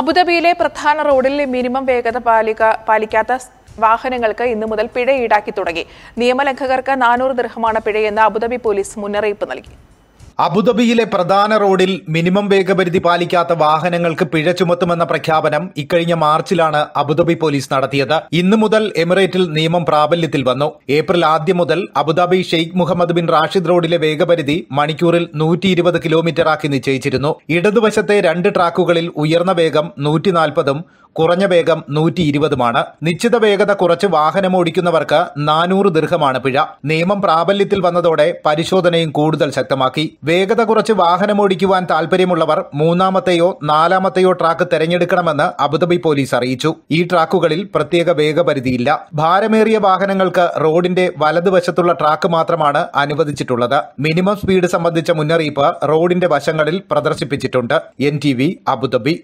അബുദാബിയിലെ പ്രധാന റോഡിൽ മിനിമം വേഗത പാലിക്ക പാലിക്കാത്ത വാഹനങ്ങൾക്ക് ഇന്നു മുതൽ പിഴ ഈടാക്കി തുടങ്ങി നിയമലംഘകർക്ക് നാനൂറ് ദൃഹമാണ് പിഴയെന്ന് അബുദാബി പോലീസ് മുന്നറിയിപ്പ് നൽകി അബുദാബിയിലെ പ്രധാന റോഡിൽ മിനിമം വേഗപരിധി പാലിക്കാത്ത വാഹനങ്ങൾക്ക് പിഴ ചുമത്തുമെന്ന പ്രഖ്യാപനം ഇക്കഴിഞ്ഞ മാർച്ചിലാണ് അബുദാബി പോലീസ് നടത്തിയത് ഇന്നു മുതൽ എമിറേറ്റിൽ നിയമം പ്രാബല്യത്തിൽ വന്നു ഏപ്രിൽ ആദ്യം മുതൽ Abu Dhabi Sheikh Mohammed bin Rashid റോഡിലെ വേഗപരിധി മണിക്കൂറിൽ നൂറ്റി ഇരുപത് കിലോമീറ്ററാക്കി നിശ്ചയിച്ചിരുന്നു ഇടതുവശത്തെ രണ്ട് ട്രാക്കുകളിൽ ഉയർന്ന വേഗം നൂറ്റി നാൽപ്പതും കുറഞ്ഞ വേഗം നൂറ്റി ഇരുപതുമാണ് നിശ്ചിത വേഗത കുറച്ച് വാഹനമോടിക്കുന്നവർക്ക് നാനൂറ് ദീർഘമാണ് പിഴ നിയമം പ്രാബല്യത്തിൽ വന്നതോടെ പരിശോധനയും കൂടുതൽ ശക്തമാക്കി വേഗത കുറച്ച് വാഹനമോടിക്കുവാൻ താൽപര്യമുള്ളവർ മൂന്നാമത്തെയോ നാലാമത്തെയോ ട്രാക്ക് തെരഞ്ഞെടുക്കണമെന്ന് അബുദാബി പോലീസ് അറിയിച്ചു ഈ ട്രാക്കുകളിൽ പ്രത്യേക വേഗപരിധിയില്ല ഭാരമേറിയ വാഹനങ്ങൾക്ക് റോഡിന്റെ വലതുവശത്തുള്ള ട്രാക്ക് മാത്രമാണ് അനുവദിച്ചിട്ടുള്ളത് മിനിമം സ്പീഡ് സംബന്ധിച്ച മുന്നറിയിപ്പ് റോഡിന്റെ വശങ്ങളിൽ പ്രദർശിപ്പിച്ചിട്ടുണ്ട് എൻ ടി വി അബുദാബി